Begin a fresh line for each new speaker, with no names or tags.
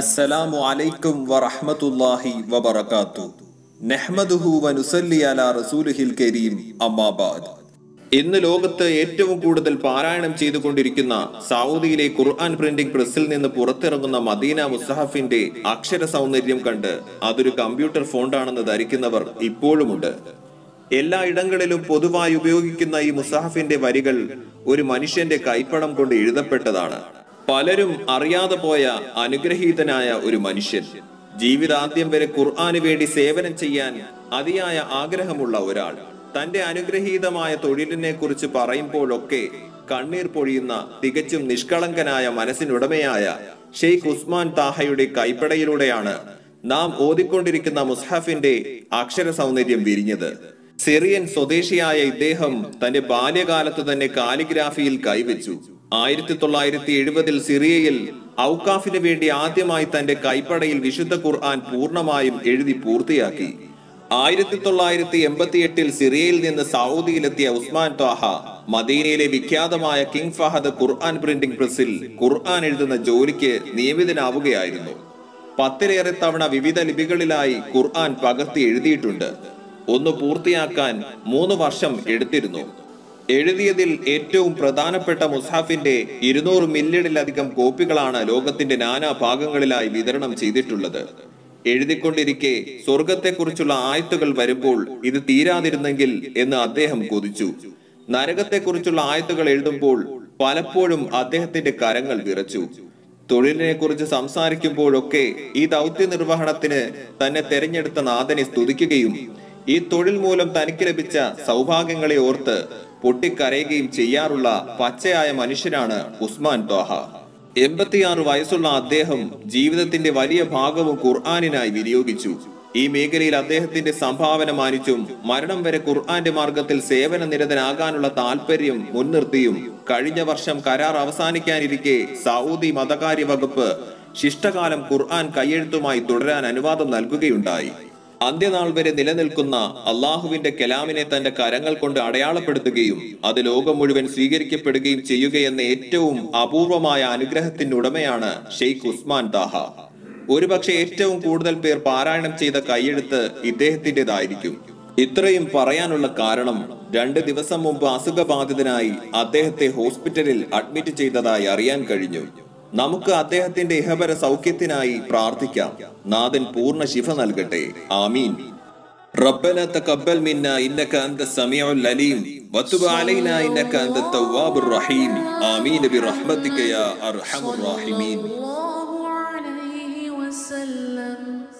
അസ്സലാമു അലൈക്കും വറഹ്മത്തുള്ളാഹി വബറകാത്തു അലാ കരീം ഇന്ന് ലോകത്ത് ഏറ്റവും കൂടുതൽ പാരായണം ചെയ്തുകൊണ്ടിരിക്കുന്ന സൗദിയിലെ ഖുർആൻ പ്രിന്റിംഗ് പ്രസ്സിൽ നിന്ന് പുറത്തിറങ്ങുന്ന മദീന മുസ്ഹഫിന്റെ അക്ഷര സൗന്ദര്യം കണ്ട് അതൊരു കമ്പ്യൂട്ടർ ഫോണ്ടാണെന്ന് ധരിക്കുന്നവർ ഇപ്പോഴുമുണ്ട് എല്ലായിടങ്ങളിലും പൊതുവായി ഉപയോഗിക്കുന്ന ഈ മുസാഹഫിന്റെ വരികൾ ഒരു മനുഷ്യന്റെ കൈപ്പണം കൊണ്ട് എഴുതപ്പെട്ടതാണ് പലരും അറിയാതെ പോയ അനുഗ്രഹീതനായ ഒരു മനുഷ്യൻ ജീവിതാന്ത്യം വരെ ഖുർആാന് വേണ്ടി സേവനം ചെയ്യാൻ അതിയായ ആഗ്രഹമുള്ള ഒരാൾ തന്റെ അനുഗ്രഹീതമായ തൊഴിലിനെ കുറിച്ച് പറയുമ്പോഴൊക്കെ കണ്ണീർ പൊഴിയുന്ന തികച്ചും നിഷ്കളങ്കനായ മനസ്സിനുടമയായ ഷെയ്ഖ് ഉസ്മാൻ താഹയുടെ കൈപ്പടയിലൂടെയാണ് നാം ഓതിക്കൊണ്ടിരിക്കുന്ന മുസ്ഹഫിന്റെ അക്ഷര സൗന്ദര്യം വിരിഞ്ഞത് സിറിയൻ സ്വദേശിയായ ഇദ്ദേഹം തന്റെ ബാല്യകാലത്ത് തന്നെ കാലിഗ്രാഫിയിൽ കൈവച്ചു ആയിരത്തി തൊള്ളായിരത്തി എഴുപതിൽ സിറിയയിൽ ഔക്കാഫിന് വേണ്ടി ആദ്യമായി തന്റെ കൈപ്പടയിൽ വിശുദ്ധ ഖുർആൻ പൂർണ്ണമായും എഴുതി പൂർത്തിയാക്കി ആയിരത്തി തൊള്ളായിരത്തി എൺപത്തി എട്ടിൽ സിറിയയിൽ നിന്ന് സൗദിയിലെത്തിയ ഉസ്മാൻ ത്വാഹ മദീനയിലെ വിഖ്യാതമായ കിങ് ഫഹദ് ഖുർആൻ പ്രിന്റിംഗ് പ്രസിൽ ഖുർആൻ എഴുതുന്ന ജോലിക്ക് നിയമിതനാവുകയായിരുന്നു പത്തിലേറെ തവണ വിവിധ ലിപികളിലായി ഖുർആൻ പകർത്തി എഴുതിയിട്ടുണ്ട് ഒന്ന് പൂർത്തിയാക്കാൻ മൂന്ന് വർഷം എടുത്തിരുന്നു എഴുതിയതിൽ ഏറ്റവും പ്രധാനപ്പെട്ട മുസാഫിന്റെ ഇരുന്നൂറ് മില്യണിലധികം കോപ്പികളാണ് ലോകത്തിന്റെ നാനാ ഭാഗങ്ങളിലായി വിതരണം ചെയ്തിട്ടുള്ളത് എഴുതിക്കൊണ്ടിരിക്കെ സ്വർഗത്തെക്കുറിച്ചുള്ള ആയത്തുകൾ വരുമ്പോൾ ഇത് തീരാതിരുന്നെങ്കിൽ എന്ന് അദ്ദേഹം കൊതിച്ചു നരകത്തെക്കുറിച്ചുള്ള ആയത്തുകൾ എഴുതുമ്പോൾ പലപ്പോഴും അദ്ദേഹത്തിന്റെ കരങ്ങൾ വിറച്ചു തൊഴിലിനെ കുറിച്ച് സംസാരിക്കുമ്പോഴൊക്കെ ഈ ദൗത്യ നിർവഹണത്തിന് തന്നെ തെരഞ്ഞെടുത്ത നാഥനെ സ്തുതിക്കുകയും ഈ തൊഴിൽ മൂലം തനിക്ക് ലഭിച്ച സൗഭാഗ്യങ്ങളെ ഓർത്ത് പൊട്ടിക്കരയുകയും ചെയ്യാറുള്ള പച്ചയായ മനുഷ്യനാണ് ഉസ്മാൻ ത്വാഹ എൺപത്തിയാറ് വയസ്സുള്ള അദ്ദേഹം ജീവിതത്തിന്റെ വലിയ ഭാഗവും ഖുർആാനിനായി വിനിയോഗിച്ചു ഈ മേഖലയിൽ അദ്ദേഹത്തിന്റെ സംഭാവന മാനിച്ചും മരണം വരെ ഖുർആന്റെ മാർഗത്തിൽ സേവന നിരതനാകാനുള്ള താല്പര്യം മുൻനിർത്തിയും കഴിഞ്ഞ വർഷം കരാർ അവസാനിക്കാനിരിക്കെ സൗദി മതകാര്യ വകുപ്പ് ശിഷ്ടകാലം ഖുർആൻ കയ്യെഴുത്തുമായി തുടരാൻ അനുവാദം നൽകുകയുണ്ടായി അന്ത്യനാൾ വരെ നിലനിൽക്കുന്ന അള്ളാഹുവിന്റെ കലാമിനെ തന്റെ കരങ്ങൾ കൊണ്ട് അടയാളപ്പെടുത്തുകയും അത് ലോകം മുഴുവൻ സ്വീകരിക്കപ്പെടുകയും ചെയ്യുകയെന്ന ഏറ്റവും അപൂർവമായ അനുഗ്രഹത്തിന്റെ ഉടമയാണ് ഷെയ്ഖ് ഉസ്മാൻ താഹ ഒരുപക്ഷെ ഏറ്റവും കൂടുതൽ പേർ പാരായണം ചെയ്ത കൈയെഴുത്ത് ഇദ്ദേഹത്തിൻ്റെതായിരിക്കും ഇത്രയും പറയാനുള്ള കാരണം രണ്ട് ദിവസം മുമ്പ് അസുഖബാധിതനായി അദ്ദേഹത്തെ ഹോസ്പിറ്റലിൽ അഡ്മിറ്റ് ചെയ്തതായി അറിയാൻ കഴിഞ്ഞു നമുക്ക് അദ്ദേഹത്തിന്റെ ഇഹപര സൗഖ്യത്തിനായി പ്രാർത്ഥിക്കാം നാഥൻ പൂർണ്ണ ശിഫ നൽകട്ടെ ആമീൻ ربنا تقبل منا انك انت السميع العليم وتب علينا انك انت التواب الرحيم امين برحمتك يا ارحم الراحمين صلى الله عليه وسلم